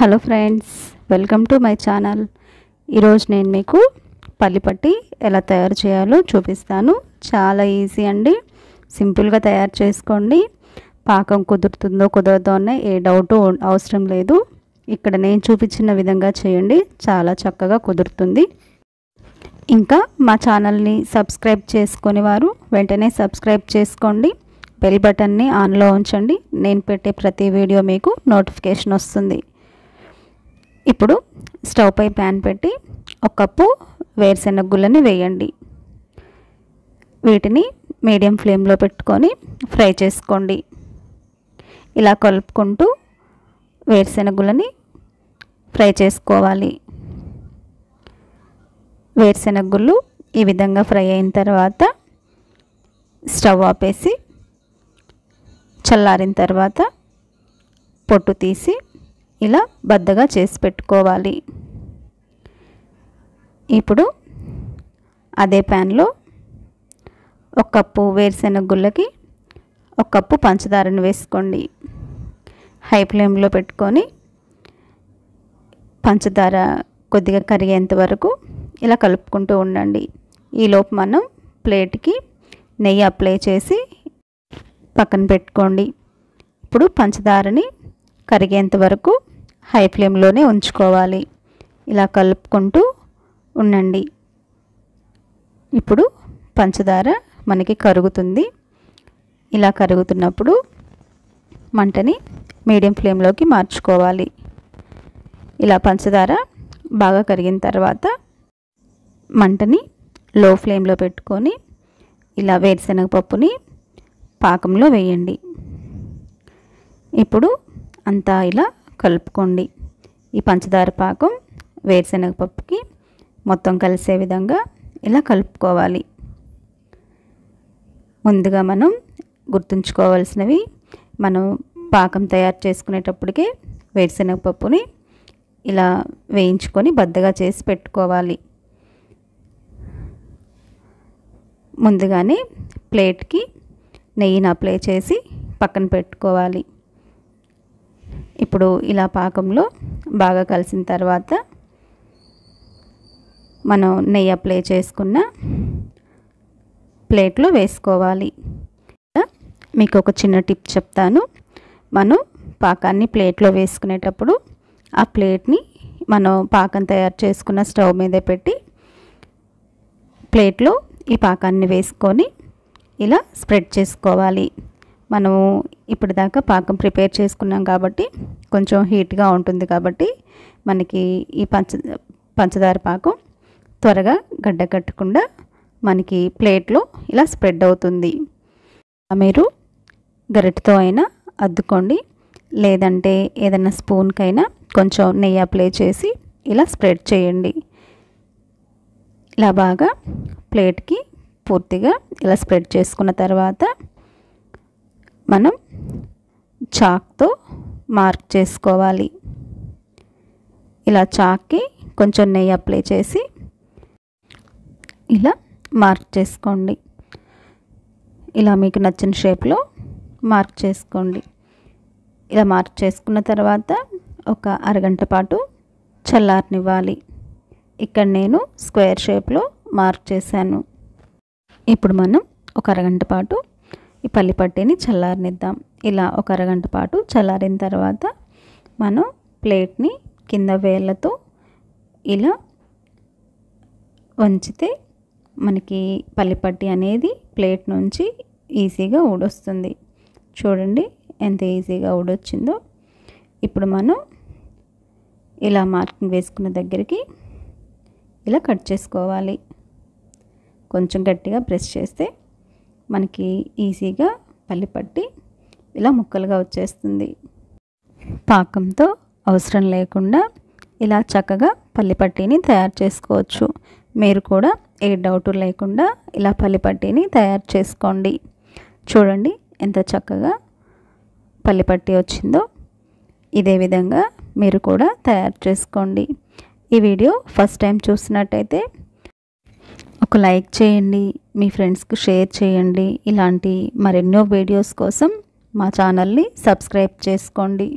hello friends welcome to my channel ఈరోజు నేను మీకు పల్లిపట్టి ఎలా తయారు చేయాలో చూపిస్తాను చాలా ఈజీ అండి సింపుల్గా తయారు చేసుకోండి పాకం కుదురుతుందో కుదరదో అనే ఏ డౌట్ అవసరం లేదు ఇక్కడ నేను చూపించిన విధంగా చేయండి చాలా చక్కగా కుదురుతుంది ఇంకా మా ఛానల్ని సబ్స్క్రైబ్ చేసుకుని వారు వెంటనే సబ్స్క్రైబ్ చేసుకోండి బెల్ బటన్ని ఆన్లో ఉంచండి నేను పెట్టే ప్రతి వీడియో మీకు నోటిఫికేషన్ వస్తుంది ఇప్పుడు స్టవ్ పై ప్యాన్ పెట్టి ఒక కప్పు వేరుశెనగ వేయండి వీటిని మీడియం ఫ్లేమ్లో పెట్టుకొని ఫ్రై చేసుకోండి ఇలా కలుపుకుంటూ వేరుశెనగులని ఫ్రై చేసుకోవాలి వేరుశెనగుళ్ళు ఈ విధంగా ఫ్రై అయిన తర్వాత స్టవ్ ఆపేసి చల్లారిన తర్వాత పొట్టు తీసి ఇలా బద్దగా చేసి పెట్టుకోవాలి ఇప్పుడు అదే ప్యాన్లో ఒక కప్పు వేరుశెనగ గుళ్ళకి ఒక కప్పు పంచదారను వేసుకోండి హై ఫ్లేమ్లో పెట్టుకొని పంచదార కొద్దిగా కరిగేంత వరకు ఇలా కలుపుకుంటూ ఉండండి ఈలోపు మనం ప్లేట్కి నెయ్యి అప్లై చేసి పక్కన పెట్టుకోండి ఇప్పుడు పంచదారని కరిగేంత వరకు హై ఫ్లేమ్లోనే ఉంచుకోవాలి ఇలా కలుపుకుంటూ ఉండండి ఇప్పుడు పంచదార మనకి కరుగుతుంది ఇలా కరుగుతున్నప్పుడు మంటని మీడియం ఫ్లేమ్లోకి మార్చుకోవాలి ఇలా పంచదార బాగా కరిగిన తర్వాత మంటని లో ఫ్లేమ్లో పెట్టుకొని ఇలా వేరుశనగ పప్పుని పాకంలో వేయండి ఇప్పుడు అంతా ఇలా కలుపుకోండి ఈ పంచదార పాకం వేరుశనగ పప్పుకి మొత్తం కలిసే విధంగా ఇలా కలుపుకోవాలి ముందుగా మనం గుర్తుంచుకోవాల్సినవి మనం పాకం తయారు చేసుకునేటప్పటికే వేరుశనగ పప్పుని ఇలా వేయించుకొని బద్దగా చేసి పెట్టుకోవాలి ముందుగానే ప్లేట్కి నెయ్యిని అప్లై చేసి పక్కన పెట్టుకోవాలి ఇప్పుడు ఇలా పాకంలో బాగా కలిసిన తర్వాత మనం నెయ్యి అప్లై చేసుకున్న ప్లేట్లో వేసుకోవాలి మీకు ఒక చిన్న టిప్ చెప్తాను మనం పాకాన్ని ప్లేట్లో వేసుకునేటప్పుడు ఆ ప్లేట్ని మనం పాకం తయారు చేసుకున్న స్టవ్ మీద పెట్టి ప్లేట్లో ఈ పాకాన్ని వేసుకొని ఇలా స్ప్రెడ్ చేసుకోవాలి మనము ఇప్పుడు దాకా పాకం ప్రిపేర్ చేసుకున్నాం కాబట్టి కొంచెం హీట్గా ఉంటుంది కాబట్టి మనకి ఈ పంచ పంచదార పాకం త్వరగా గడ్డ కట్టకుండా మనకి ప్లేట్లో ఇలా స్ప్రెడ్ అవుతుంది మీరు గరిటతో అయినా అద్దుకోండి లేదంటే ఏదైనా స్పూన్కైనా కొంచెం నెయ్యి అప్లై చేసి ఇలా స్ప్రెడ్ చేయండి ఇలా బాగా ప్లేట్కి పూర్తిగా ఇలా స్ప్రెడ్ చేసుకున్న తర్వాత మనం చాక్తో మార్క్ చేసుకోవాలి ఇలా చాక్కి కొంచెం నెయ్యి అప్లై చేసి ఇలా మార్క్ చేసుకోండి ఇలా మీకు నచ్చిన షేప్లో మార్క్ చేసుకోండి ఇలా మార్క్ చేసుకున్న తర్వాత ఒక అరగంట పాటు చల్లారనివ్వాలి ఇక్కడ నేను స్క్వేర్ షేప్లో మార్క్ చేశాను ఇప్పుడు మనం ఒక అరగంట పాటు ఈ పల్లి పట్టీని చల్లారనిద్దాం ఇలా ఒక అరగంట పాటు చల్లారిన తర్వాత మనం ప్లేట్ని కింద వేళ్ళతో ఇలా వంచితే మనకి పల్లిపట్టి అనేది ప్లేట్ నుంచి ఈజీగా ఊడొస్తుంది చూడండి ఎంత ఈజీగా ఊడొచ్చిందో ఇప్పుడు మనం ఇలా మార్కింగ్ వేసుకున్న దగ్గరికి ఇలా కట్ చేసుకోవాలి కొంచెం గట్టిగా ప్రెస్ చేస్తే మనకి ఈజీగా పల్లి పట్టి ఇలా ముక్కలుగా వచ్చేస్తుంది పాకంతో అవసరం లేకుండా ఇలా చక్కగా పల్లి పట్టీని తయారు చేసుకోవచ్చు మీరు కూడా ఏ డౌట్ లేకుండా ఇలా పల్లి పట్టీని తయారు చేసుకోండి చూడండి ఎంత చక్కగా పల్లి పట్టి వచ్చిందో ఇదే విధంగా మీరు కూడా తయారు చేసుకోండి ఈ వీడియో ఫస్ట్ టైం చూసినట్టయితే ఒక లైక్ చేయండి మీ ఫ్రెండ్స్కి షేర్ చేయండి ఇలాంటి మరెన్నో వీడియోస్ కోసం మా ఛానల్ని సబ్స్క్రైబ్ చేసుకోండి